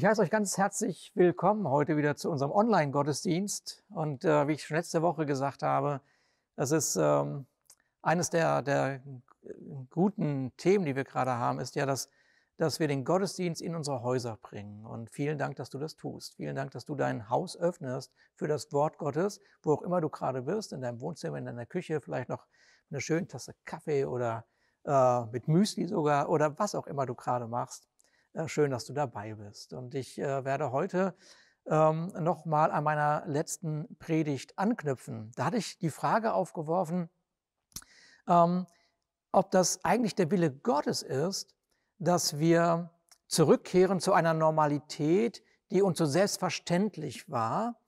Ich heiße euch ganz herzlich willkommen heute wieder zu unserem Online-Gottesdienst. Und äh, wie ich schon letzte Woche gesagt habe, das ist ähm, eines der, der, äh, guten Themen, die wir gerade haben, ist ja, dass, dass wir den Gottesdienst in unsere Häuser bringen. Und vielen Dank, dass du das tust. Vielen Dank, dass du dein Haus öffnest für das Wort Gottes, wo auch immer du gerade bist, in deinem Wohnzimmer, in deiner Küche, vielleicht noch eine schöne Tasse Kaffee oder äh, mit Müsli sogar oder was auch immer du gerade machst. Äh, schön, dass du dabei bist. Und ich äh, werde heute ähm, nochmal an meiner letzten Predigt anknüpfen. Da hatte ich die Frage aufgeworfen, ähm, ob das eigentlich der Wille Gottes ist, dass wir zurückkehren zu einer Normalität, die uns so selbstverständlich war,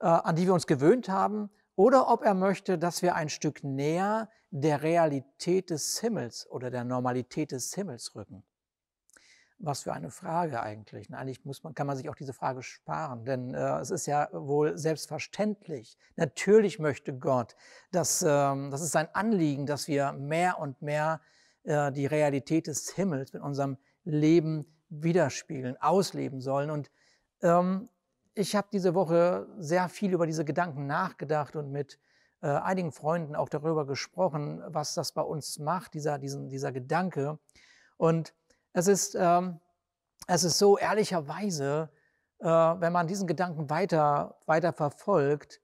äh, an die wir uns gewöhnt haben, oder ob er möchte, dass wir ein Stück näher der Realität des Himmels oder der Normalität des Himmels rücken was für eine Frage eigentlich. Und ne? eigentlich muss man, kann man sich auch diese Frage sparen, denn äh, es ist ja wohl selbstverständlich. Natürlich möchte Gott, dass ähm, das ist sein Anliegen, dass wir mehr und mehr äh, die Realität des Himmels mit unserem Leben widerspiegeln, ausleben sollen. Und ähm, ich habe diese Woche sehr viel über diese Gedanken nachgedacht und mit äh, einigen Freunden auch darüber gesprochen, was das bei uns macht, dieser, diesen, dieser Gedanke. Und es ist, ähm, es ist so ehrlicherweise, äh, wenn man diesen Gedanken weiter, weiter verfolgt,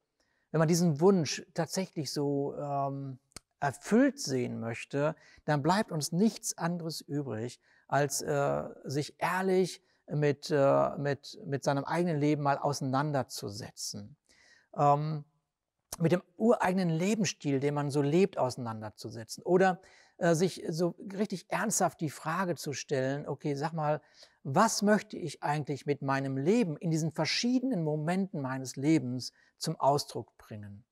wenn man diesen Wunsch tatsächlich so ähm, erfüllt sehen möchte, dann bleibt uns nichts anderes übrig, als äh, sich ehrlich mit, äh, mit, mit seinem eigenen Leben mal auseinanderzusetzen. Ähm, mit dem ureigenen Lebensstil, den man so lebt, auseinanderzusetzen. Oder äh, sich so richtig ernsthaft die Frage zu stellen, okay, sag mal, was möchte ich eigentlich mit meinem Leben in diesen verschiedenen Momenten meines Lebens zum Ausdruck bringen?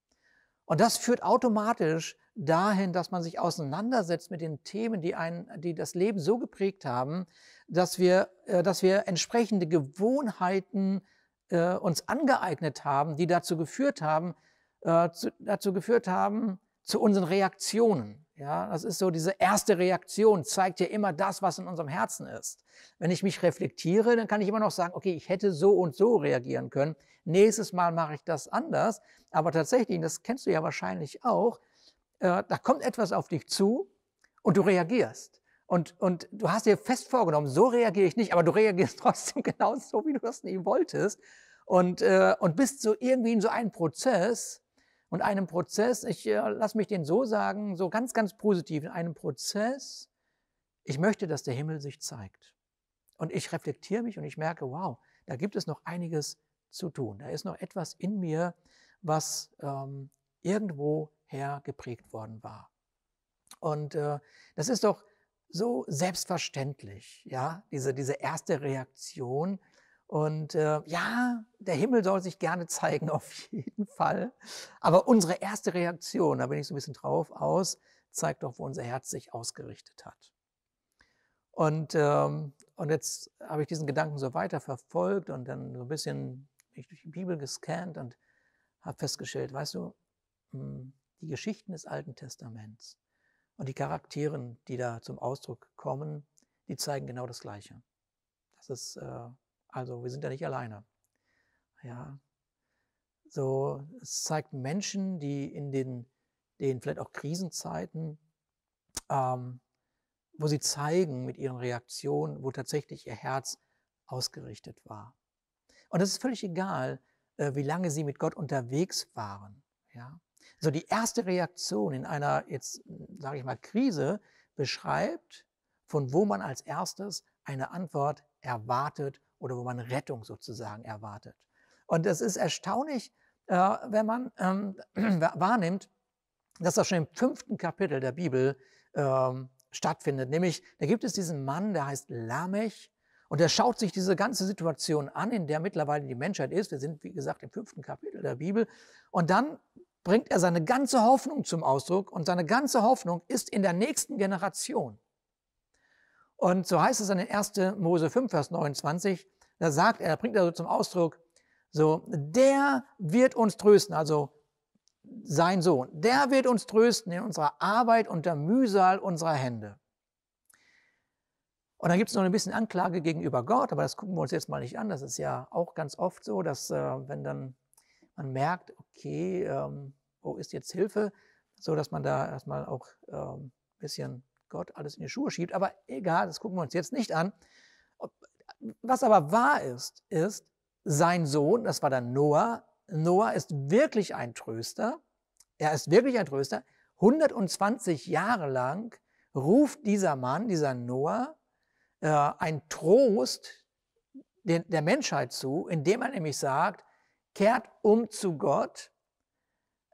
Und das führt automatisch dahin, dass man sich auseinandersetzt mit den Themen, die einen, die das Leben so geprägt haben, dass wir, äh, dass wir entsprechende Gewohnheiten äh, uns angeeignet haben, die dazu geführt haben, dazu geführt haben zu unseren Reaktionen. Ja, das ist so diese erste Reaktion, zeigt ja immer das, was in unserem Herzen ist. Wenn ich mich reflektiere, dann kann ich immer noch sagen, okay, ich hätte so und so reagieren können. Nächstes Mal mache ich das anders. Aber tatsächlich, das kennst du ja wahrscheinlich auch, äh, da kommt etwas auf dich zu und du reagierst. Und, und du hast dir fest vorgenommen, so reagiere ich nicht, aber du reagierst trotzdem genau so, wie du das nie wolltest. Und, äh, und bist so irgendwie in so einem Prozess, und einem Prozess, ich äh, lasse mich den so sagen, so ganz, ganz positiv, in einem Prozess, ich möchte, dass der Himmel sich zeigt. Und ich reflektiere mich und ich merke, wow, da gibt es noch einiges zu tun. Da ist noch etwas in mir, was ähm, her geprägt worden war. Und äh, das ist doch so selbstverständlich, ja, diese, diese erste Reaktion, und äh, ja, der Himmel soll sich gerne zeigen, auf jeden Fall. Aber unsere erste Reaktion, da bin ich so ein bisschen drauf aus, zeigt doch, wo unser Herz sich ausgerichtet hat. Und, ähm, und jetzt habe ich diesen Gedanken so weiter verfolgt und dann so ein bisschen mich durch die Bibel gescannt und habe festgestellt, weißt du, hm, die Geschichten des Alten Testaments und die Charakteren, die da zum Ausdruck kommen, die zeigen genau das Gleiche. Das ist äh, also wir sind ja nicht alleine. Ja. So, es zeigt Menschen, die in den, den vielleicht auch Krisenzeiten, ähm, wo sie zeigen mit ihren Reaktionen, wo tatsächlich ihr Herz ausgerichtet war. Und es ist völlig egal, äh, wie lange sie mit Gott unterwegs waren. Ja. So die erste Reaktion in einer, jetzt sage ich mal, Krise beschreibt, von wo man als erstes eine Antwort erwartet oder wo man Rettung sozusagen erwartet. Und es ist erstaunlich, äh, wenn man ähm, wahrnimmt, dass das schon im fünften Kapitel der Bibel ähm, stattfindet. Nämlich, da gibt es diesen Mann, der heißt Lamech, und er schaut sich diese ganze Situation an, in der mittlerweile die Menschheit ist. Wir sind, wie gesagt, im fünften Kapitel der Bibel. Und dann bringt er seine ganze Hoffnung zum Ausdruck. Und seine ganze Hoffnung ist in der nächsten Generation. Und so heißt es in 1. Mose 5, Vers 29, da sagt er, da bringt er so zum Ausdruck, so, der wird uns trösten, also sein Sohn, der wird uns trösten in unserer Arbeit und der Mühsal unserer Hände. Und dann gibt es noch ein bisschen Anklage gegenüber Gott, aber das gucken wir uns jetzt mal nicht an. Das ist ja auch ganz oft so, dass äh, wenn dann man merkt, okay, ähm, wo ist jetzt Hilfe, so dass man da erstmal auch ein ähm, bisschen Gott alles in die Schuhe schiebt. Aber egal, das gucken wir uns jetzt nicht an. Was aber wahr ist, ist, sein Sohn, das war dann Noah, Noah ist wirklich ein Tröster, er ist wirklich ein Tröster, 120 Jahre lang ruft dieser Mann, dieser Noah, äh, ein Trost den, der Menschheit zu, indem er nämlich sagt, kehrt um zu Gott.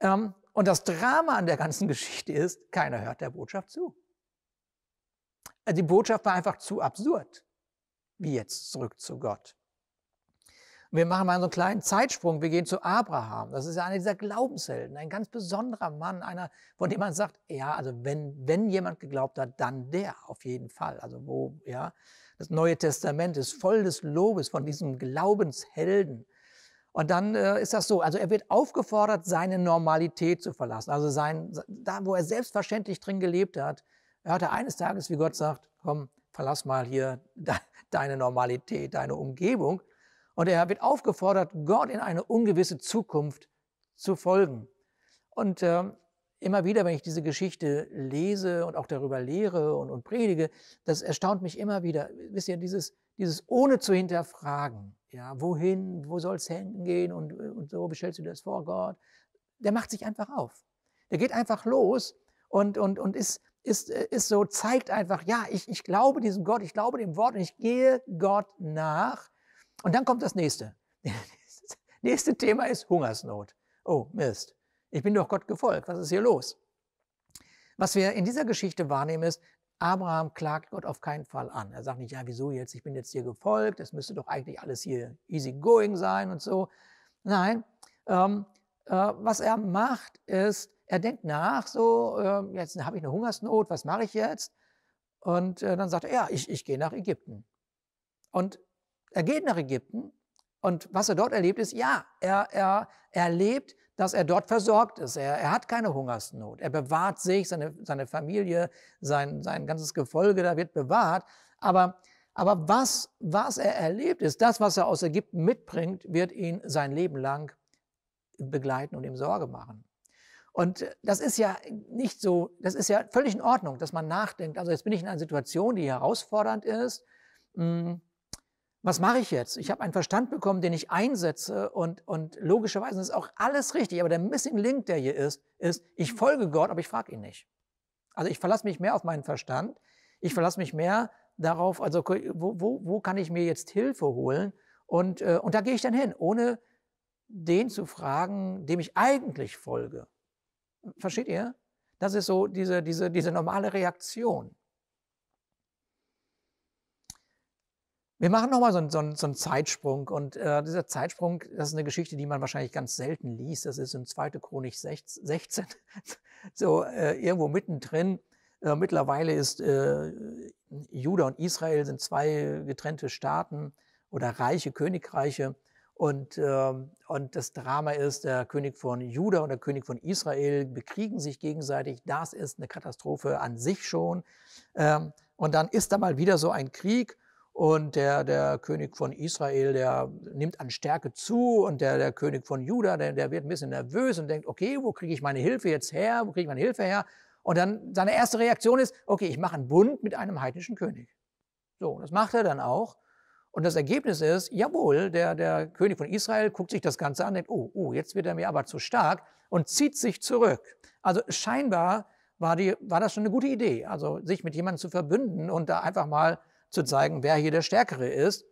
Ähm, und das Drama an der ganzen Geschichte ist, keiner hört der Botschaft zu. Also die Botschaft war einfach zu absurd wie jetzt zurück zu Gott. wir machen mal so einen kleinen Zeitsprung. Wir gehen zu Abraham. Das ist ja einer dieser Glaubenshelden, ein ganz besonderer Mann, einer, von dem man sagt, ja, also wenn, wenn jemand geglaubt hat, dann der auf jeden Fall. Also wo, ja, das Neue Testament ist voll des Lobes von diesem Glaubenshelden. Und dann äh, ist das so, also er wird aufgefordert, seine Normalität zu verlassen. Also sein, da, wo er selbstverständlich drin gelebt hat, hört er eines Tages, wie Gott sagt, komm, verlass mal hier de deine Normalität, deine Umgebung. Und er wird aufgefordert, Gott in eine ungewisse Zukunft zu folgen. Und äh, immer wieder, wenn ich diese Geschichte lese und auch darüber lehre und, und, predige, das erstaunt mich immer wieder. Wisst ihr, dieses, dieses ohne zu hinterfragen, ja, wohin, wo soll es hingehen und, und so, wie stellst du dir das vor, Gott? Der macht sich einfach auf. Der geht einfach los und, und, und ist ist, äh, ist so, zeigt einfach, ja, ich, ich glaube diesem Gott, ich glaube dem Wort und ich gehe Gott nach. Und dann kommt das nächste. Das nächste Thema ist Hungersnot. Oh, Mist. Ich bin doch Gott gefolgt. Was ist hier los? Was wir in dieser Geschichte wahrnehmen ist, Abraham klagt Gott auf keinen Fall an. Er sagt nicht, ja, wieso jetzt? Ich bin jetzt hier gefolgt. Das müsste doch eigentlich alles hier easy going sein und so. Nein. Ähm, äh, was er macht, ist, er denkt nach, so, äh, jetzt habe ich eine Hungersnot, was mache ich jetzt? Und äh, dann sagt er, ja, ich, ich gehe nach Ägypten. Und er geht nach Ägypten und was er dort erlebt ist, ja, er, er erlebt, dass er dort versorgt ist. Er, er hat keine Hungersnot. Er bewahrt sich, seine, seine Familie, sein, sein ganzes Gefolge, da wird bewahrt. Aber, aber was, was er erlebt ist, das, was er aus Ägypten mitbringt, wird ihn sein Leben lang begleiten und ihm Sorge machen. Und äh, das ist ja nicht so, das ist ja völlig in Ordnung, dass man nachdenkt. Also jetzt bin ich in einer Situation, die herausfordernd ist. Hm, was mache ich jetzt? Ich habe einen Verstand bekommen, den ich einsetze und, und logischerweise ist auch alles richtig. Aber der Missing Link, der hier ist, ist, ich folge Gott, aber ich frage ihn nicht. Also ich verlasse mich mehr auf meinen Verstand. Ich verlasse mich mehr darauf, also wo, wo, wo kann ich mir jetzt Hilfe holen? Und, äh, und da gehe ich dann hin, ohne den zu fragen, dem ich eigentlich folge. Versteht ihr? Das ist so diese, diese, diese normale Reaktion. Wir machen nochmal so, einen, so, so einen Zeitsprung und äh, dieser Zeitsprung, das ist eine Geschichte, die man wahrscheinlich ganz selten liest. Das ist in 2. Chronik 16, so äh, irgendwo mittendrin. Äh, mittlerweile ist äh, Juda und Israel sind zwei getrennte Staaten oder reiche Königreiche. Und, ähm, und das Drama ist, der König von Juda und der König von Israel bekriegen sich gegenseitig. Das ist eine Katastrophe an sich schon. Ähm, und dann ist da mal wieder so ein Krieg und der, der König von Israel, der nimmt an Stärke zu und der, der König von Juda, der, der wird ein bisschen nervös und denkt, okay, wo kriege ich meine Hilfe jetzt her? Wo kriege ich meine Hilfe her? Und dann seine erste Reaktion ist, okay, ich mache einen Bund mit einem heidnischen König. So, das macht er dann auch. Und das Ergebnis ist, jawohl, der, der König von Israel guckt sich das Ganze an, denkt, oh, oh, jetzt wird er mir aber zu stark und zieht sich zurück. Also scheinbar war, die, war das schon eine gute Idee, also sich mit jemandem zu verbünden und da einfach mal zu zeigen, wer hier der Stärkere ist.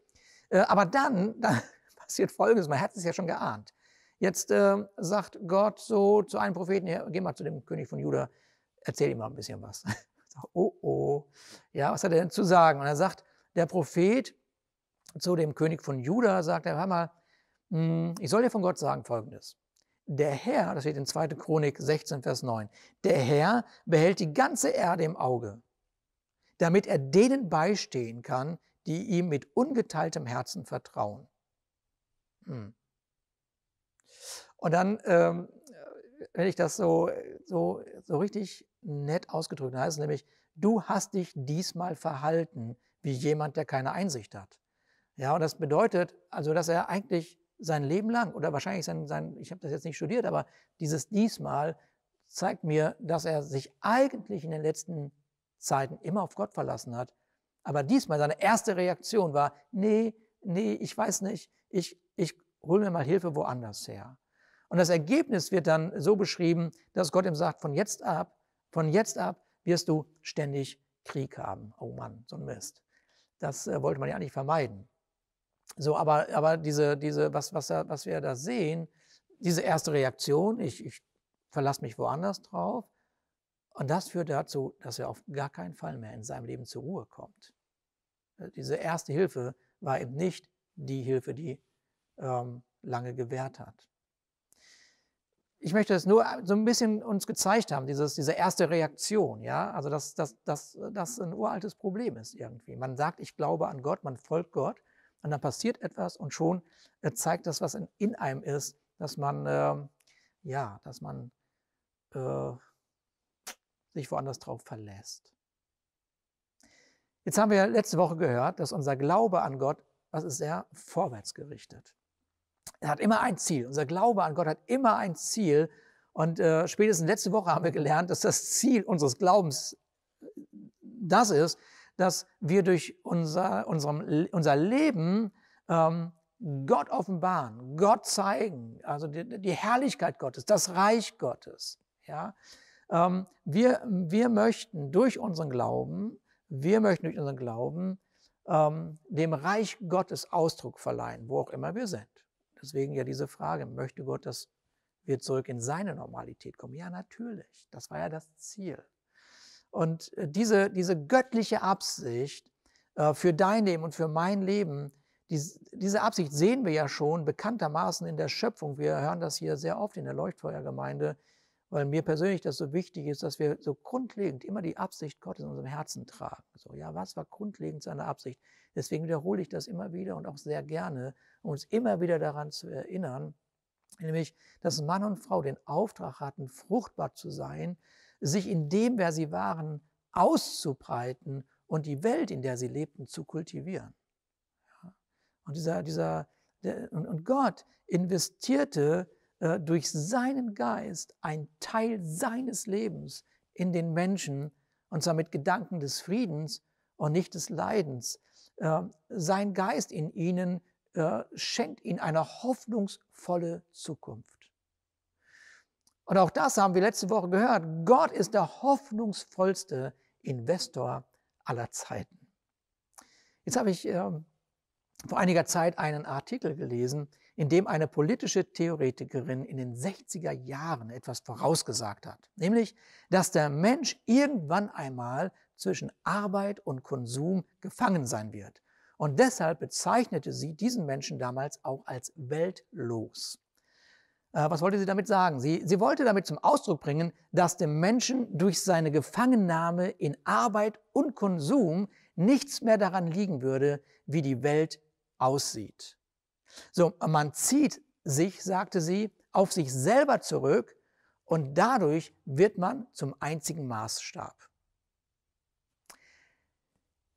Äh, aber dann, dann passiert Folgendes, man hat es ja schon geahnt. Jetzt äh, sagt Gott so zu einem Propheten, ja, geh mal zu dem König von Juda, erzähl ihm mal ein bisschen was. oh, oh, ja, was hat er denn zu sagen? Und er sagt, der Prophet zu dem König von Juda, sagt er, hör mal, hm, ich soll dir von Gott sagen Folgendes. Der Herr, das steht in 2. Chronik 16, Vers 9, der Herr behält die ganze Erde im Auge, damit er denen beistehen kann, die ihm mit ungeteiltem Herzen vertrauen. Hm. Und dann, ähm, wenn ich das so, so, so richtig nett ausgedrückt habe, heißt es nämlich, du hast dich diesmal verhalten wie jemand, der keine Einsicht hat. Ja, und das bedeutet also, dass er eigentlich sein Leben lang oder wahrscheinlich sein, sein ich habe das jetzt nicht studiert, aber dieses diesmal zeigt mir, dass er sich eigentlich in den letzten Zeiten immer auf Gott verlassen hat. Aber diesmal seine erste Reaktion war, nee, nee, ich weiß nicht, ich, ich hol mir mal Hilfe woanders her. Und das Ergebnis wird dann so beschrieben, dass Gott ihm sagt, von jetzt ab, von jetzt ab wirst du ständig Krieg haben. Oh Mann, so ein Mist. Das äh, wollte man ja eigentlich vermeiden. So, aber, aber diese, diese, was, was, was wir da sehen, diese erste Reaktion, ich, ich verlasse mich woanders drauf. Und das führt dazu, dass er auf gar keinen Fall mehr in seinem Leben zur Ruhe kommt. Äh, diese erste Hilfe war eben nicht die Hilfe, die ähm, lange gewährt hat. Ich möchte es nur äh, so ein bisschen uns gezeigt haben, dieses, diese erste Reaktion, ja, also dass das äh, ein uraltes Problem ist irgendwie. Man sagt, ich glaube an Gott, man folgt Gott und dann passiert etwas und schon äh, zeigt das, was in, in, einem ist, dass man, äh, ja, dass man äh, sich woanders drauf verlässt. Jetzt haben wir letzte Woche gehört, dass unser Glaube an Gott, was ist er? Vorwärts gerichtet. Er hat immer ein Ziel. Unser Glaube an Gott hat immer ein Ziel. Und äh, spätestens letzte Woche haben wir gelernt, dass das Ziel unseres Glaubens äh, das ist, dass wir durch unser, unserem, unser Leben ähm, Gott offenbaren, Gott zeigen, also die, die, Herrlichkeit Gottes, das Reich Gottes. Ja? Ähm, wir, wir möchten durch unseren Glauben, wir möchten durch unseren Glauben ähm, dem Reich Gottes Ausdruck verleihen, wo auch immer wir sind. Deswegen ja diese Frage, möchte Gott, dass wir zurück in seine Normalität kommen? Ja, natürlich. Das war ja das Ziel. Und äh, diese, diese göttliche Absicht äh, für dein Leben und für mein Leben, diese Absicht sehen wir ja schon bekanntermaßen in der Schöpfung. Wir hören das hier sehr oft in der Leuchtfeuergemeinde, weil mir persönlich das so wichtig ist, dass wir so grundlegend immer die Absicht Gottes in unserem Herzen tragen. So, ja, was war grundlegend seine Absicht? Deswegen wiederhole ich das immer wieder und auch sehr gerne, um uns immer wieder daran zu erinnern, nämlich, dass Mann und Frau den Auftrag hatten, fruchtbar zu sein sich in dem, wer sie waren, auszubreiten und die Welt, in der sie lebten, zu kultivieren. Und, dieser, dieser, der, und Gott investierte äh, durch seinen Geist einen Teil seines Lebens in den Menschen, und zwar mit Gedanken des Friedens und nicht des Leidens. Äh, sein Geist in ihnen äh, schenkt ihnen eine hoffnungsvolle Zukunft. Und auch das haben wir letzte Woche gehört. Gott ist der hoffnungsvollste Investor aller Zeiten. Jetzt habe ich äh, vor einiger Zeit einen Artikel gelesen, in dem eine politische Theoretikerin in den 60er Jahren etwas vorausgesagt hat, nämlich, dass der Mensch irgendwann einmal zwischen Arbeit und Konsum gefangen sein wird. Und deshalb bezeichnete sie diesen Menschen damals auch als weltlos. Äh, was wollte sie damit sagen? Sie, sie wollte damit zum Ausdruck bringen, dass dem Menschen durch seine Gefangennahme in Arbeit und Konsum nichts mehr daran liegen würde, wie die Welt aussieht. So, man zieht sich, sagte sie, auf sich selber zurück und dadurch wird man zum einzigen Maßstab.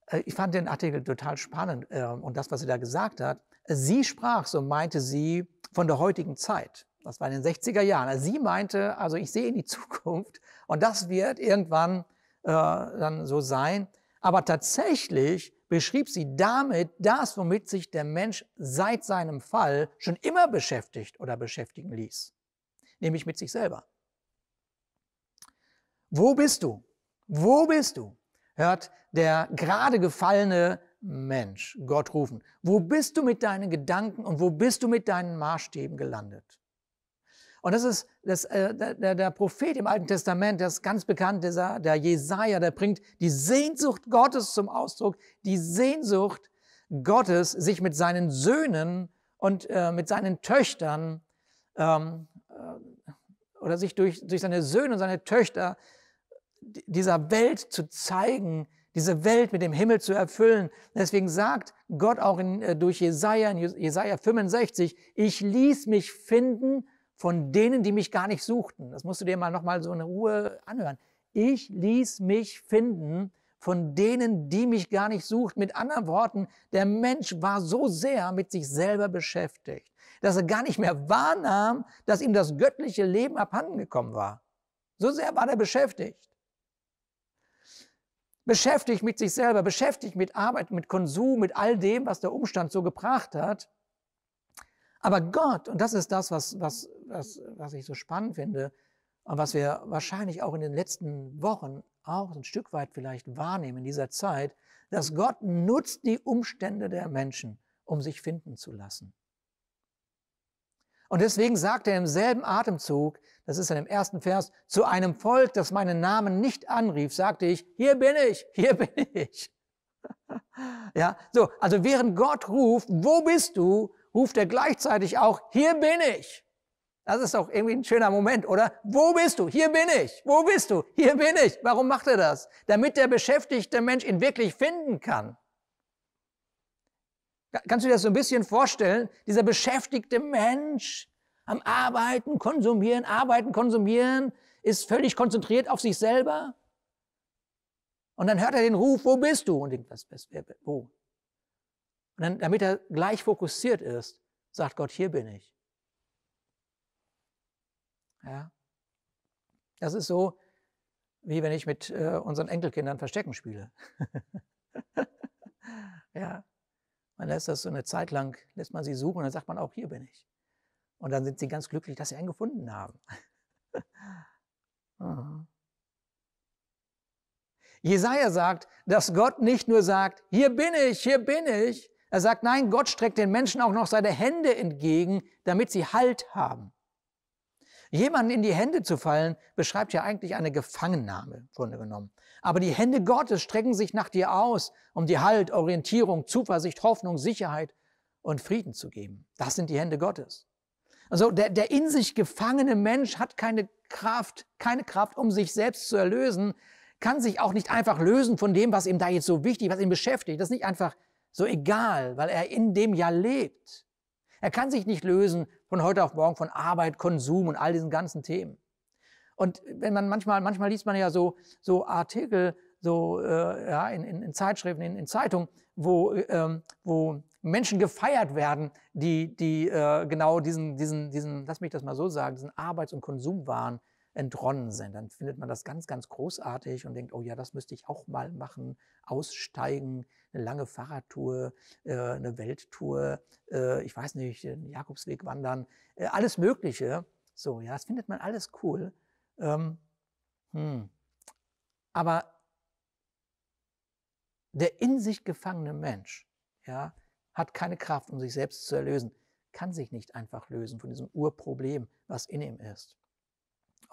Äh, ich fand den Artikel total spannend äh, und das, was sie da gesagt hat. Sie sprach, so meinte sie, von der heutigen Zeit. Das war in den 60er Jahren. Also sie meinte, also ich sehe in die Zukunft und das wird irgendwann äh, dann so sein. Aber tatsächlich beschrieb sie damit das, womit sich der Mensch seit seinem Fall schon immer beschäftigt oder beschäftigen ließ, nämlich mit sich selber. Wo bist du? Wo bist du? hört der gerade gefallene Mensch Gott rufen. Wo bist du mit deinen Gedanken und wo bist du mit deinen Maßstäben gelandet? Und das ist das, äh, der, der Prophet im Alten Testament, das ist ganz bekannt, dieser, der Jesaja, der bringt die Sehnsucht Gottes zum Ausdruck, die Sehnsucht Gottes, sich mit seinen Söhnen und äh, mit seinen Töchtern ähm, äh, oder sich durch, durch seine Söhne und seine Töchter dieser Welt zu zeigen, diese Welt mit dem Himmel zu erfüllen. Deswegen sagt Gott auch in, äh, durch Jesaja, in Jesaja 65, ich ließ mich finden von denen, die mich gar nicht suchten. Das musst du dir mal nochmal so in Ruhe anhören. Ich ließ mich finden von denen, die mich gar nicht sucht. Mit anderen Worten, der Mensch war so sehr mit sich selber beschäftigt, dass er gar nicht mehr wahrnahm, dass ihm das göttliche Leben abhandengekommen war. So sehr war er beschäftigt. Beschäftigt mit sich selber, beschäftigt mit Arbeit, mit Konsum, mit all dem, was der Umstand so gebracht hat. Aber Gott, und das ist das, was, was, was, was ich so spannend finde und was wir wahrscheinlich auch in den letzten Wochen auch ein Stück weit vielleicht wahrnehmen in dieser Zeit, dass Gott nutzt die Umstände der Menschen, um sich finden zu lassen. Und deswegen sagt er im selben Atemzug, das ist in dem ersten Vers, zu einem Volk, das meinen Namen nicht anrief, sagte ich, hier bin ich, hier bin ich. ja, so, also während Gott ruft, wo bist du, ruft er gleichzeitig auch, hier bin ich. Das ist doch irgendwie ein schöner Moment, oder? Wo bist du? Hier bin ich. Wo bist du? Hier bin ich. Warum macht er das? Damit der beschäftigte Mensch ihn wirklich finden kann. Kannst du dir das so ein bisschen vorstellen? Dieser beschäftigte Mensch am Arbeiten, Konsumieren, Arbeiten, Konsumieren, ist völlig konzentriert auf sich selber. Und dann hört er den Ruf, wo bist du? Und denkt, was, was, wer, wo? Und dann, damit er gleich fokussiert ist, sagt Gott, hier bin ich. Ja? Das ist so, wie wenn ich mit äh, unseren Enkelkindern Verstecken spiele. ja, man lässt das so eine Zeit lang, lässt man sie suchen und dann sagt man auch, hier bin ich. Und dann sind sie ganz glücklich, dass sie einen gefunden haben. mhm. Jesaja sagt, dass Gott nicht nur sagt, hier bin ich, hier bin ich. Er sagt, nein, Gott streckt den Menschen auch noch seine Hände entgegen, damit sie Halt haben. Jemanden in die Hände zu fallen, beschreibt ja eigentlich eine Gefangennahme, im Grunde genommen. Aber die Hände Gottes strecken sich nach dir aus, um dir Halt, Orientierung, Zuversicht, Hoffnung, Sicherheit und Frieden zu geben. Das sind die Hände Gottes. Also der, der in sich gefangene Mensch hat keine Kraft, keine Kraft, um sich selbst zu erlösen, kann sich auch nicht einfach lösen von dem, was ihm da jetzt so wichtig, was ihn beschäftigt. Das ist nicht einfach so egal, weil er in dem ja lebt. Er kann sich nicht lösen von heute auf morgen von Arbeit, Konsum und all diesen ganzen Themen. Und wenn man manchmal, manchmal liest man ja so, so Artikel, so äh, ja, in, in, in, Zeitschriften, in, in Zeitungen, wo, ähm, wo Menschen gefeiert werden, die, die äh, genau diesen, diesen, diesen, lass mich das mal so sagen, diesen Arbeits- und Konsumwahn entronnen sind. Dann findet man das ganz, ganz großartig und denkt, oh ja, das müsste ich auch mal machen. Aussteigen, eine lange Fahrradtour, äh, eine Welttour, äh, ich weiß nicht, den Jakobsweg wandern, äh, alles Mögliche. So, ja, das findet man alles cool. Ähm, hm. Aber der in sich gefangene Mensch, ja, hat keine Kraft, um sich selbst zu erlösen, kann sich nicht einfach lösen von diesem Urproblem, was in ihm ist.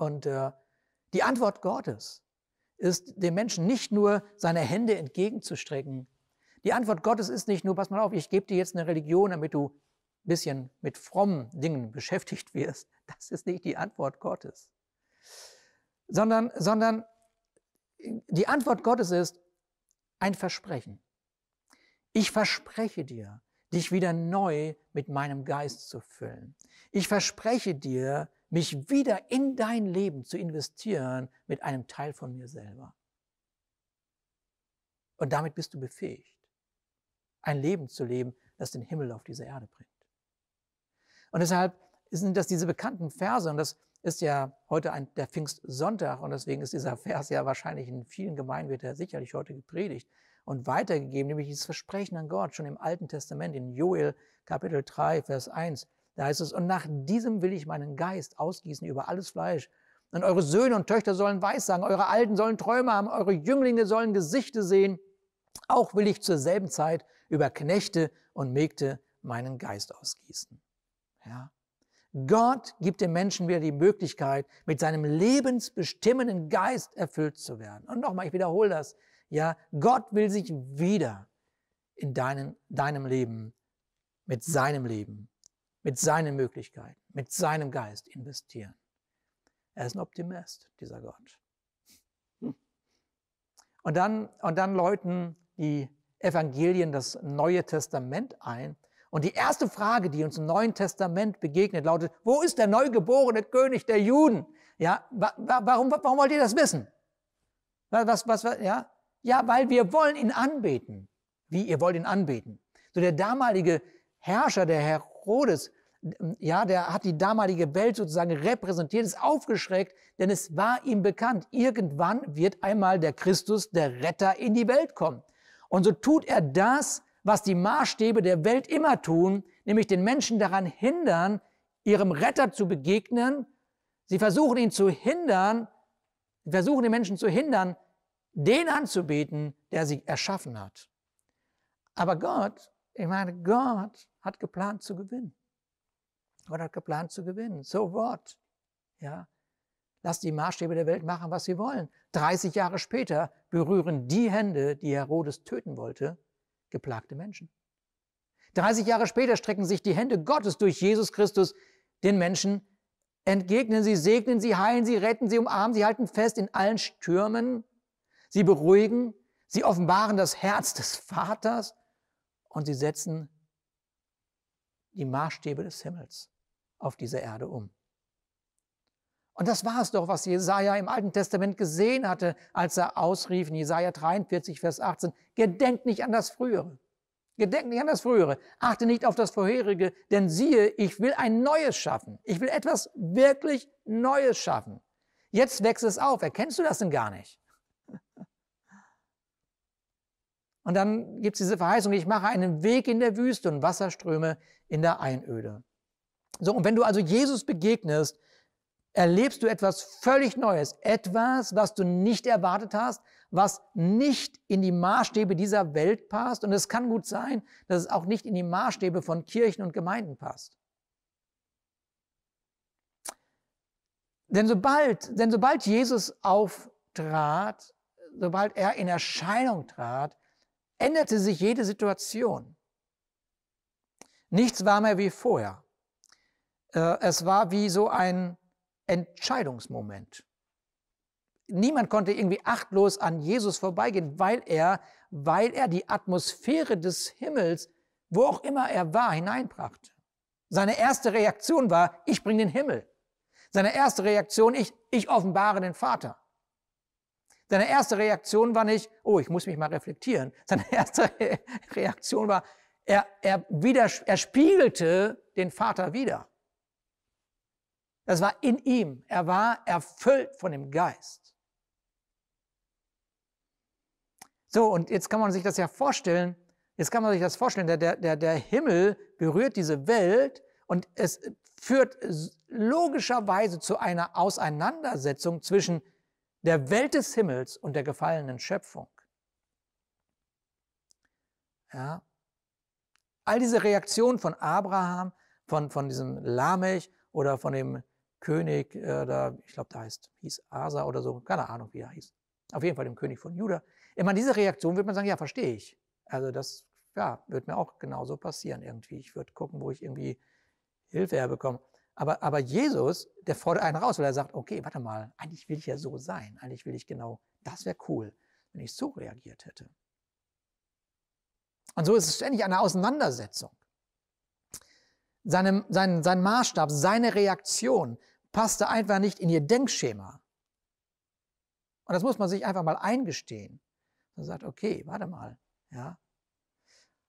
Und äh, die Antwort Gottes ist, dem Menschen nicht nur seine Hände entgegenzustrecken. Die Antwort Gottes ist nicht nur, pass mal auf, ich gebe dir jetzt eine Religion, damit du ein bisschen mit frommen Dingen beschäftigt wirst. Das ist nicht die Antwort Gottes. Sondern, sondern die Antwort Gottes ist ein Versprechen. Ich verspreche dir, dich wieder neu mit meinem Geist zu füllen. Ich verspreche dir, mich wieder in dein Leben zu investieren mit einem Teil von mir selber. Und damit bist du befähigt, ein Leben zu leben, das den Himmel auf diese Erde bringt. Und deshalb sind das diese bekannten Verse, und das ist ja heute ein, der Pfingstsonntag, und deswegen ist dieser Vers ja wahrscheinlich in vielen Gemeinden, wird er sicherlich heute gepredigt und weitergegeben, nämlich dieses Versprechen an Gott schon im Alten Testament, in Joel Kapitel 3, Vers 1. Da heißt es, und nach diesem will ich meinen Geist ausgießen über alles Fleisch. Und eure Söhne und Töchter sollen Weissagen, eure Alten sollen Träume haben, eure Jünglinge sollen Gesichte sehen. Auch will ich zur selben Zeit über Knechte und Mägde meinen Geist ausgießen. Ja. Gott gibt dem Menschen wieder die Möglichkeit, mit seinem lebensbestimmenden Geist erfüllt zu werden. Und nochmal, ich wiederhole das. Ja, Gott will sich wieder in deinen, deinem Leben, mit seinem Leben mit seinen Möglichkeiten, mit seinem Geist investieren. Er ist ein Optimist, dieser Gott. Und dann, und dann läuten die Evangelien das Neue Testament ein. Und die erste Frage, die uns im Neuen Testament begegnet, lautet, wo ist der neugeborene König der Juden? Ja, wa warum, warum wollt ihr das wissen? Was, was, was, ja? ja, weil wir wollen ihn anbeten. Wie, ihr wollt ihn anbeten? So der damalige Herrscher, der Herr Herodes, ja, der hat die damalige Welt sozusagen repräsentiert, ist aufgeschreckt, denn es war ihm bekannt, irgendwann wird einmal der Christus, der Retter, in die Welt kommen. Und so tut er das, was die Maßstäbe der Welt immer tun, nämlich den Menschen daran hindern, ihrem Retter zu begegnen. Sie versuchen ihn zu hindern, versuchen den Menschen zu hindern, den anzubeten, der sie erschaffen hat. Aber Gott ich meine, Gott hat geplant zu gewinnen. Gott hat geplant zu gewinnen. So what? Ja. Lass die Maßstäbe der Welt machen, was sie wollen. 30 Jahre später berühren die Hände, die Herodes töten wollte, geplagte Menschen. 30 Jahre später strecken sich die Hände Gottes durch Jesus Christus den Menschen entgegnen sie, segnen sie, heilen sie, retten sie, umarmen sie, halten fest in allen Stürmen. Sie beruhigen, sie offenbaren das Herz des Vaters und sie setzen die Maßstäbe des Himmels auf dieser Erde um. Und das war es doch, was Jesaja im Alten Testament gesehen hatte, als er ausrief in Jesaja 43, Vers 18, gedenkt nicht an das Frühere. Gedenkt nicht an das Frühere. Achte nicht auf das Vorherige, denn siehe, ich will ein Neues schaffen. Ich will etwas wirklich Neues schaffen. Jetzt wächst es auf. Erkennst du das denn gar nicht? Und dann gibt es diese Verheißung, ich mache einen Weg in der Wüste und Wasserströme in der Einöde. So, und wenn du also Jesus begegnest, erlebst du etwas völlig Neues, etwas, was du nicht erwartet hast, was nicht in die Maßstäbe dieser Welt passt. Und es kann gut sein, dass es auch nicht in die Maßstäbe von Kirchen und Gemeinden passt. Denn sobald, denn sobald Jesus auftrat, sobald er in Erscheinung trat, änderte sich jede Situation. Nichts war mehr wie vorher. Äh, es war wie so ein Entscheidungsmoment. Niemand konnte irgendwie achtlos an Jesus vorbeigehen, weil er, weil er die Atmosphäre des Himmels, wo auch immer er war, hineinbrachte. Seine erste Reaktion war, ich bringe den Himmel. Seine erste Reaktion, ich, ich offenbare den Vater. Seine erste Reaktion war nicht, oh, ich muss mich mal reflektieren. Seine erste Reaktion war, er, er, wieder, er spiegelte den Vater wieder. Das war in ihm. Er war erfüllt von dem Geist. So, und jetzt kann man sich das ja vorstellen. Jetzt kann man sich das vorstellen. Der, der, der Himmel berührt diese Welt und es führt logischerweise zu einer Auseinandersetzung zwischen der Welt des Himmels und der gefallenen Schöpfung. Ja. All diese Reaktionen von Abraham, von, von diesem Lamech oder von dem König, äh, da, ich glaube, da heißt, hieß Asa oder so, keine Ahnung, wie er hieß. Auf jeden Fall dem König von Juda. Immer diese Reaktion wird man sagen, ja, verstehe ich. Also das, ja, wird mir auch genauso passieren irgendwie. Ich würde gucken, wo ich irgendwie Hilfe herbekomme. Aber, aber Jesus, der fordert einen raus, weil er sagt, okay, warte mal, eigentlich will ich ja so sein, eigentlich will ich genau, das wäre cool, wenn ich so reagiert hätte. Und so ist es ständig eine Auseinandersetzung. Seinem, sein, sein Maßstab, seine Reaktion passte einfach nicht in ihr Denkschema. Und das muss man sich einfach mal eingestehen. Man sagt, okay, warte mal, ja,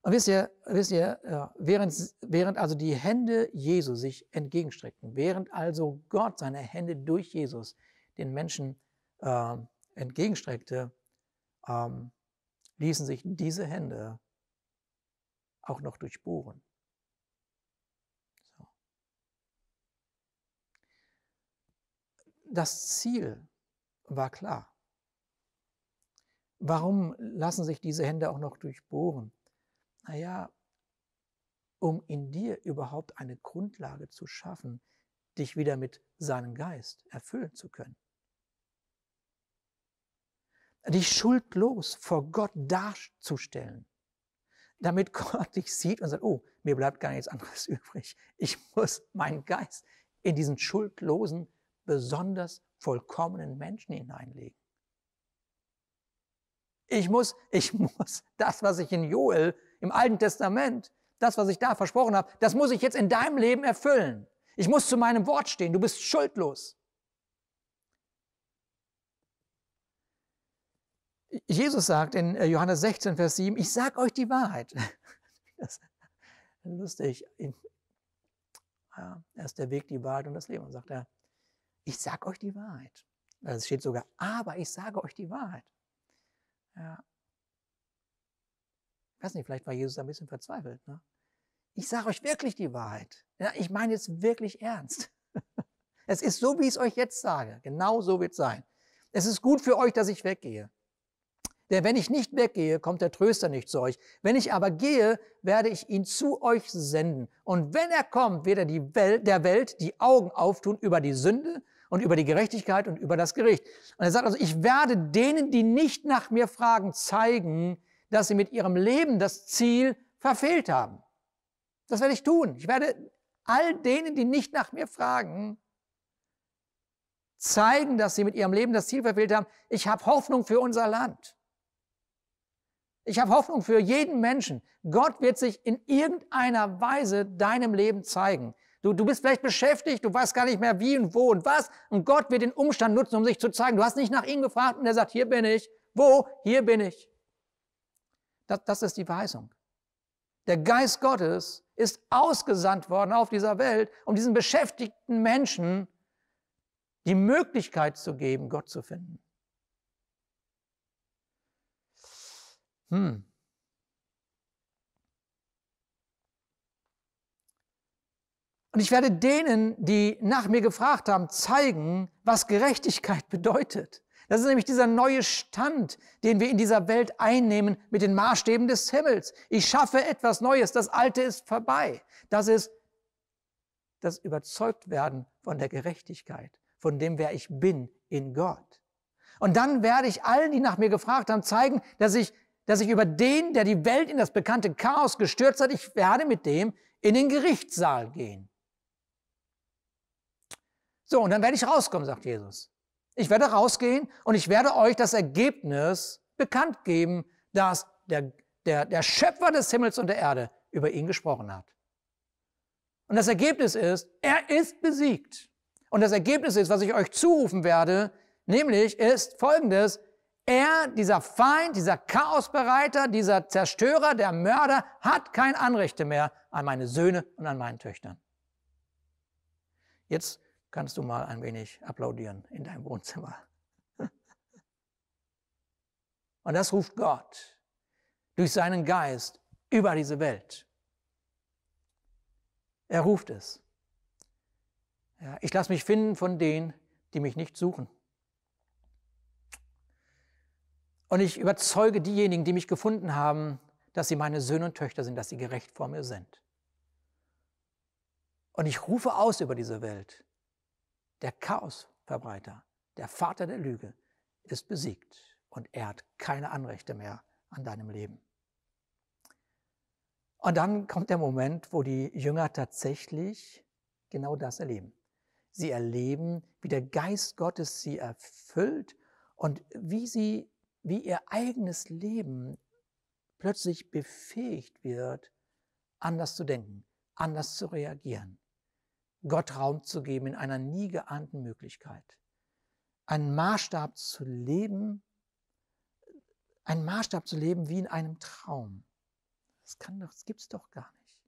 und wisst ihr, wisst ihr ja, während, während also die Hände Jesu sich entgegenstreckten, während also Gott seine Hände durch Jesus den Menschen äh, entgegenstreckte, ähm, ließen sich diese Hände auch noch durchbohren. So. Das Ziel war klar. Warum lassen sich diese Hände auch noch durchbohren? naja, um in dir überhaupt eine Grundlage zu schaffen, dich wieder mit seinem Geist erfüllen zu können. Dich schuldlos vor Gott darzustellen, damit Gott dich sieht und sagt, oh, mir bleibt gar nichts anderes übrig. Ich muss meinen Geist in diesen schuldlosen, besonders vollkommenen Menschen hineinlegen. Ich muss, ich muss das, was ich in Joel im Alten Testament, das, was ich da versprochen habe, das muss ich jetzt in deinem Leben erfüllen. Ich muss zu meinem Wort stehen. Du bist schuldlos. Jesus sagt in äh, Johannes 16, Vers 7, ich sage euch die Wahrheit. Das ist lustig. Ja, er ist der Weg, die Wahrheit und das Leben. Und sagt er, ich sage euch die Wahrheit. Also es steht sogar, aber ich sage euch die Wahrheit. Ja weiß nicht, vielleicht war Jesus ein bisschen verzweifelt. Ne? Ich sage euch wirklich die Wahrheit. Ja, ich meine jetzt wirklich ernst. Es ist so, wie ich es euch jetzt sage. Genau so wird es sein. Es ist gut für euch, dass ich weggehe. Denn wenn ich nicht weggehe, kommt der Tröster nicht zu euch. Wenn ich aber gehe, werde ich ihn zu euch senden. Und wenn er kommt, wird er die Welt, der Welt die Augen auftun über die Sünde und über die Gerechtigkeit und über das Gericht. Und er sagt also, ich werde denen, die nicht nach mir fragen, zeigen, dass sie mit ihrem Leben das Ziel verfehlt haben. Das werde ich tun. Ich werde all denen, die nicht nach mir fragen, zeigen, dass sie mit ihrem Leben das Ziel verfehlt haben. Ich habe Hoffnung für unser Land. Ich habe Hoffnung für jeden Menschen. Gott wird sich in irgendeiner Weise deinem Leben zeigen. Du, du bist vielleicht beschäftigt, du weißt gar nicht mehr wie und wo und was. Und Gott wird den Umstand nutzen, um sich zu zeigen. Du hast nicht nach ihm gefragt und er sagt, hier bin ich. Wo? Hier bin ich. Das, das ist die Verheißung. Der Geist Gottes ist ausgesandt worden auf dieser Welt, um diesen beschäftigten Menschen die Möglichkeit zu geben, Gott zu finden. Hm. Und ich werde denen, die nach mir gefragt haben, zeigen, was Gerechtigkeit bedeutet. Das ist nämlich dieser neue Stand, den wir in dieser Welt einnehmen mit den Maßstäben des Himmels. Ich schaffe etwas Neues, das Alte ist vorbei. Das ist das Überzeugtwerden von der Gerechtigkeit, von dem, wer ich bin in Gott. Und dann werde ich allen, die nach mir gefragt haben, zeigen, dass ich, dass ich über den, der die Welt in das bekannte Chaos gestürzt hat, ich werde mit dem in den Gerichtssaal gehen. So, und dann werde ich rauskommen, sagt Jesus. Ich werde rausgehen und ich werde euch das Ergebnis bekannt geben, das der, der, der Schöpfer des Himmels und der Erde über ihn gesprochen hat. Und das Ergebnis ist, er ist besiegt. Und das Ergebnis ist, was ich euch zurufen werde, nämlich ist folgendes, er, dieser Feind, dieser Chaosbereiter, dieser Zerstörer, der Mörder, hat kein Anrechte mehr an meine Söhne und an meinen Töchtern. Jetzt kannst du mal ein wenig applaudieren in deinem Wohnzimmer. Und das ruft Gott durch seinen Geist über diese Welt. Er ruft es. Ja, ich lasse mich finden von denen, die mich nicht suchen. Und ich überzeuge diejenigen, die mich gefunden haben, dass sie meine Söhne und Töchter sind, dass sie gerecht vor mir sind. Und ich rufe aus über diese Welt. Der Chaosverbreiter, der Vater der Lüge, ist besiegt und er hat keine Anrechte mehr an deinem Leben. Und dann kommt der Moment, wo die Jünger tatsächlich genau das erleben. Sie erleben, wie der Geist Gottes sie erfüllt und wie sie, wie ihr eigenes Leben plötzlich befähigt wird, anders zu denken, anders zu reagieren. Gott Raum zu geben in einer nie geahnten Möglichkeit. Einen Maßstab zu leben, einen Maßstab zu leben wie in einem Traum. Das kann doch, das gibt's doch gar nicht.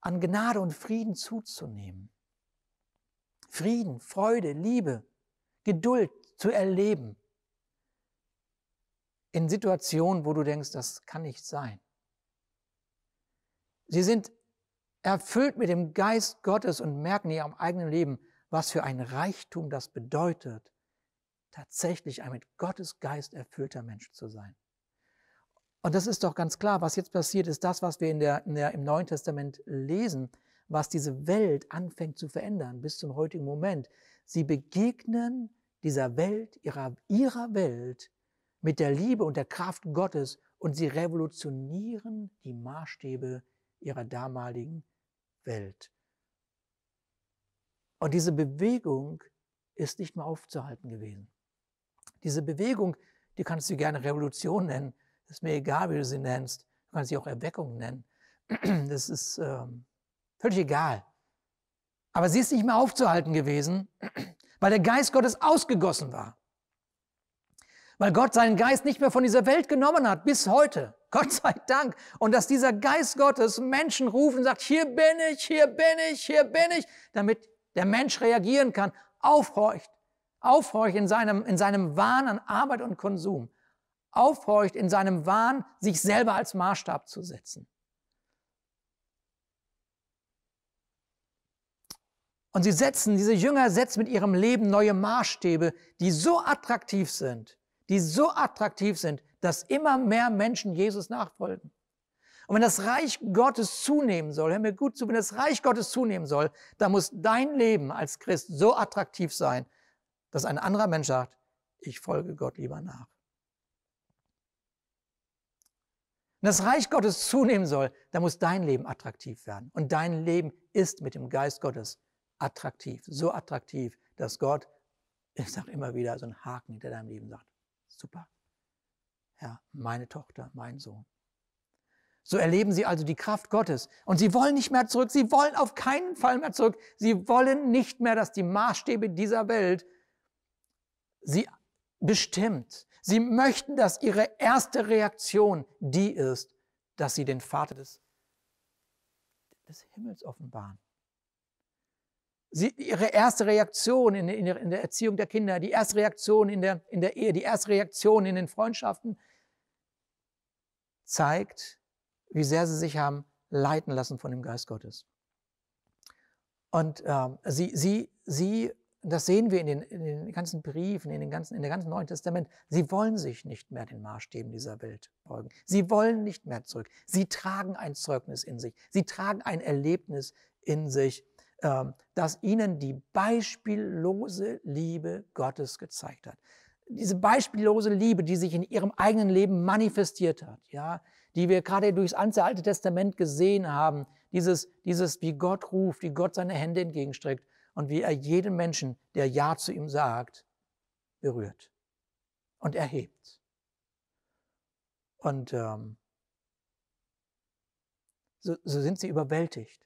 An Gnade und Frieden zuzunehmen. Frieden, Freude, Liebe, Geduld zu erleben. In Situationen, wo du denkst, das kann nicht sein. Sie sind erfüllt mit dem Geist Gottes und merken in ihrem eigenen Leben, was für ein Reichtum das bedeutet, tatsächlich ein mit Gottes Geist erfüllter Mensch zu sein. Und das ist doch ganz klar, was jetzt passiert, ist das, was wir in der, in der, im Neuen Testament lesen, was diese Welt anfängt zu verändern bis zum heutigen Moment. Sie begegnen dieser Welt, ihrer, ihrer Welt mit der Liebe und der Kraft Gottes und sie revolutionieren die Maßstäbe ihrer damaligen Welt. Und diese Bewegung ist nicht mehr aufzuhalten gewesen. Diese Bewegung, die kannst du gerne Revolution nennen, ist mir egal, wie du sie nennst. Du kannst sie auch Erweckung nennen. Das ist ähm, völlig egal. Aber sie ist nicht mehr aufzuhalten gewesen, weil der Geist Gottes ausgegossen war weil Gott seinen Geist nicht mehr von dieser Welt genommen hat, bis heute. Gott sei Dank. Und dass dieser Geist Gottes Menschen ruft und sagt, hier bin ich, hier bin ich, hier bin ich, damit der Mensch reagieren kann, aufhorcht, aufhorcht in seinem, in seinem Wahn an Arbeit und Konsum, aufhorcht in seinem Wahn, sich selber als Maßstab zu setzen. Und sie setzen, diese Jünger setzen mit ihrem Leben neue Maßstäbe, die so attraktiv sind, die so attraktiv sind, dass immer mehr Menschen Jesus nachfolgen. Und wenn das Reich Gottes zunehmen soll, hör mir gut zu, wenn das Reich Gottes zunehmen soll, dann muss dein Leben als Christ so attraktiv sein, dass ein anderer Mensch sagt, ich folge Gott lieber nach. Wenn das Reich Gottes zunehmen soll, dann muss dein Leben attraktiv werden. Und dein Leben ist mit dem Geist Gottes attraktiv. So attraktiv, dass Gott, ich sage immer wieder, so einen Haken hinter deinem Leben sagt super. Ja, meine Tochter, mein Sohn. So erleben sie also die Kraft Gottes. Und sie wollen nicht mehr zurück. Sie wollen auf keinen Fall mehr zurück. Sie wollen nicht mehr, dass die Maßstäbe dieser Welt sie bestimmt. Sie möchten, dass ihre erste Reaktion die ist, dass sie den Vater des, des Himmels offenbaren. Sie, ihre erste Reaktion in, in, der, in, der, Erziehung der Kinder, die erste Reaktion in der, in der Ehe, die erste Reaktion in den Freundschaften zeigt, wie sehr sie sich haben leiten lassen von dem Geist Gottes. Und ähm, sie, sie, sie, das sehen wir in den, in den ganzen Briefen, in, den ganzen, in der ganzen Neuen Testament, sie wollen sich nicht mehr den Maßstäben dieser Welt beugen. Sie wollen nicht mehr zurück. Sie tragen ein Zeugnis in sich. Sie tragen ein Erlebnis in sich ähm, das ihnen die beispiellose Liebe Gottes gezeigt hat. Diese beispiellose Liebe, die sich in ihrem eigenen Leben manifestiert hat, ja, die wir gerade durchs ganze Alte Testament gesehen haben, dieses, dieses, wie Gott ruft, wie Gott seine Hände entgegenstreckt und wie er jeden Menschen, der Ja zu ihm sagt, berührt und erhebt. Und ähm, so, so sind sie überwältigt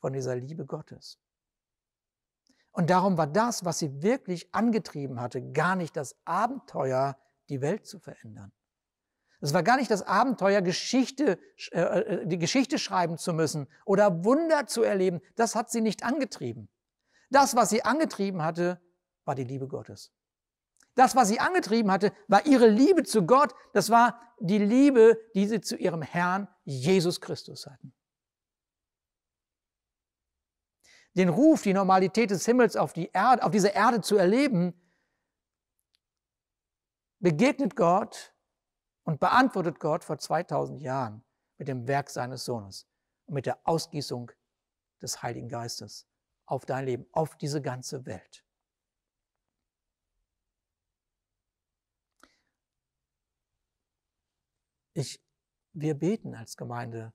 von dieser Liebe Gottes. Und darum war das, was sie wirklich angetrieben hatte, gar nicht das Abenteuer, die Welt zu verändern. Es war gar nicht das Abenteuer, Geschichte, äh, äh, die Geschichte schreiben zu müssen oder Wunder zu erleben. Das hat sie nicht angetrieben. Das, was sie angetrieben hatte, war die Liebe Gottes. Das, was sie angetrieben hatte, war ihre Liebe zu Gott. Das war die Liebe, die sie zu ihrem Herrn Jesus Christus hatten. den Ruf, die Normalität des Himmels auf, die Erde, auf diese Erde zu erleben, begegnet Gott und beantwortet Gott vor 2000 Jahren mit dem Werk seines Sohnes und mit der Ausgießung des Heiligen Geistes auf dein Leben, auf diese ganze Welt. Ich, wir beten als Gemeinde,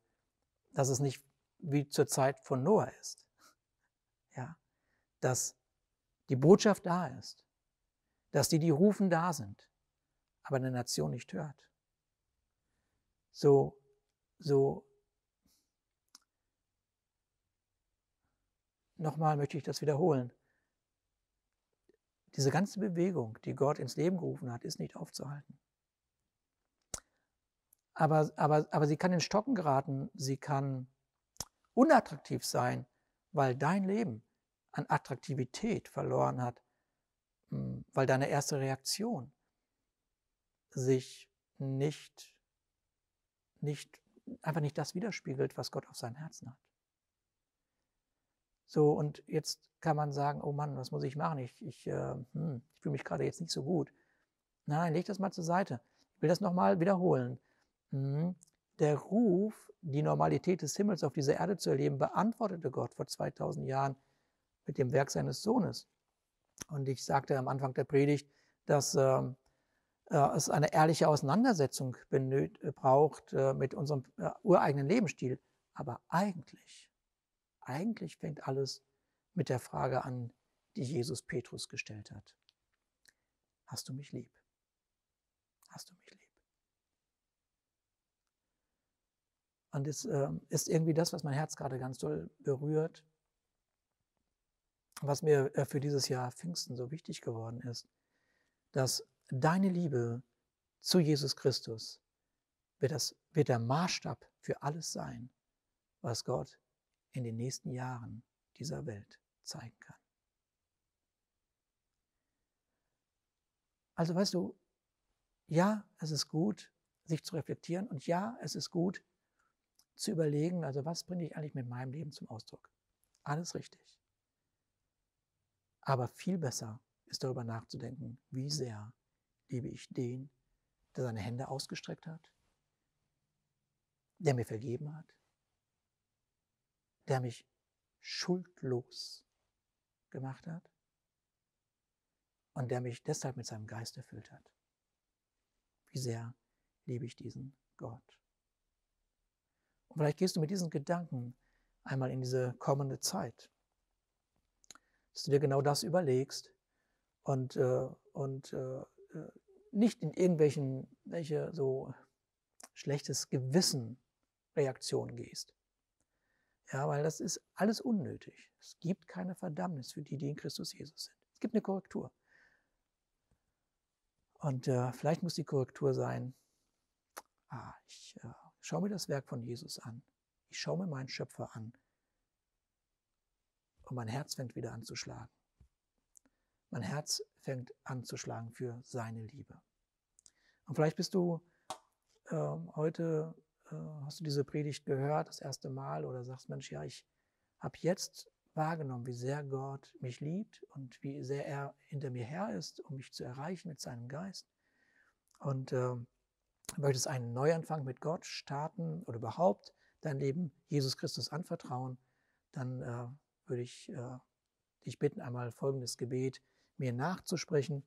dass es nicht wie zur Zeit von Noah ist ja, dass die Botschaft da ist, dass die, die rufen, da sind, aber eine Nation nicht hört. So, so, nochmal möchte ich das wiederholen. Diese ganze Bewegung, die Gott ins Leben gerufen hat, ist nicht aufzuhalten. Aber, aber, aber sie kann in Stocken geraten, sie kann unattraktiv sein, weil dein Leben an Attraktivität verloren hat, hm, weil deine erste Reaktion sich nicht, nicht, einfach nicht das widerspiegelt, was Gott auf seinem Herzen hat. So, und jetzt kann man sagen, oh Mann, was muss ich machen? Ich, ich, äh, hm, ich fühle mich gerade jetzt nicht so gut. Nein, leg das mal zur Seite. Ich will das nochmal wiederholen. Hm. Der Ruf, die Normalität des Himmels auf dieser Erde zu erleben, beantwortete Gott vor 2000 Jahren mit dem Werk seines Sohnes. Und ich sagte am Anfang der Predigt, dass ähm, äh, es eine ehrliche Auseinandersetzung äh, braucht äh, mit unserem ureigenen Lebensstil. Aber eigentlich, eigentlich fängt alles mit der Frage an, die Jesus Petrus gestellt hat. Hast du mich lieb? Hast du mich lieb? Und es ähm, ist irgendwie das, was mein Herz gerade ganz doll berührt was mir äh, für dieses Jahr Pfingsten so wichtig geworden ist, dass deine Liebe zu Jesus Christus wird, das, wird der Maßstab für alles sein, was Gott in den nächsten Jahren dieser Welt zeigen kann. Also weißt du, ja, es ist gut, sich zu reflektieren und ja, es ist gut zu überlegen, also was bringe ich eigentlich mit meinem Leben zum Ausdruck. Alles richtig. Aber viel besser ist darüber nachzudenken, wie sehr liebe ich den, der seine Hände ausgestreckt hat, der mir vergeben hat, der mich schuldlos gemacht hat und der mich deshalb mit seinem Geist erfüllt hat. Wie sehr liebe ich diesen Gott. Und vielleicht gehst du mit diesen Gedanken einmal in diese kommende Zeit dass du dir genau das überlegst und, äh, und äh, äh, nicht in irgendwelchen welche so schlechtes Gewissen Reaktionen gehst. Ja, weil das ist alles unnötig. Es gibt keine Verdammnis für die, die in Christus Jesus sind. Es gibt eine Korrektur. Und äh, vielleicht muss die Korrektur sein, ah, ich äh, schaue mir das Werk von Jesus an. Ich schaue mir meinen Schöpfer an. Und mein Herz fängt wieder an zu schlagen. Mein Herz fängt an zu schlagen für seine Liebe. Und vielleicht bist du äh, heute, äh, hast du diese Predigt gehört, das erste Mal, oder sagst, Mensch, ja, ich habe jetzt wahrgenommen, wie sehr Gott mich liebt und wie sehr er hinter mir her ist, um mich zu erreichen mit seinem Geist. Und äh, ähm, möchtest einen Neuanfang mit Gott starten oder überhaupt dein Leben Jesus Christus anvertrauen, dann äh, würde ich äh, dich bitten, einmal folgendes Gebet mir nachzusprechen.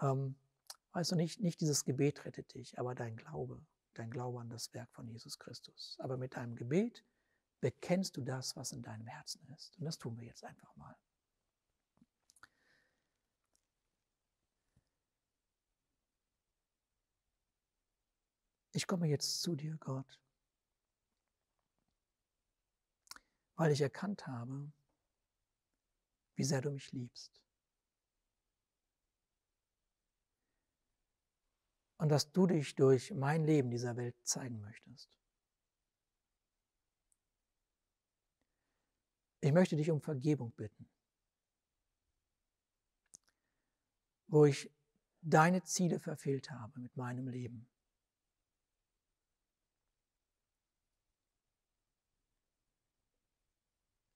Ähm, weißt du, nicht, nicht dieses Gebet rettet dich, aber dein Glaube, dein Glaube an das Werk von Jesus Christus. Aber mit deinem Gebet bekennst du das, was in deinem Herzen ist. Und das tun wir jetzt einfach mal. Ich komme jetzt zu dir, Gott, weil ich erkannt habe, wie sehr du mich liebst. Und dass du dich durch mein Leben dieser Welt zeigen möchtest. Ich möchte dich um Vergebung bitten, wo ich deine Ziele verfehlt habe mit meinem Leben.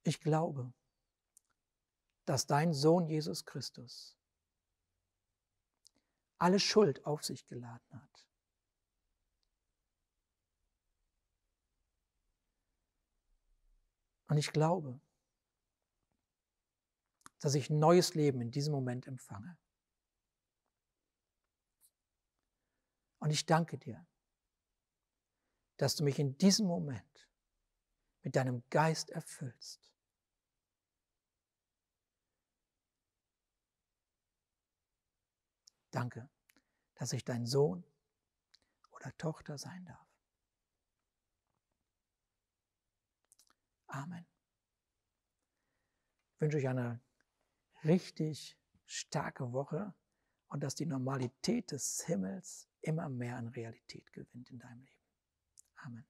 Ich glaube, dass dein Sohn Jesus Christus alle Schuld auf sich geladen hat. Und ich glaube, dass ich neues Leben in diesem Moment empfange. Und ich danke dir, dass du mich in diesem Moment mit deinem Geist erfüllst Danke, dass ich dein Sohn oder Tochter sein darf. Amen. Ich wünsche euch eine richtig starke Woche und dass die Normalität des Himmels immer mehr an Realität gewinnt in deinem Leben. Amen.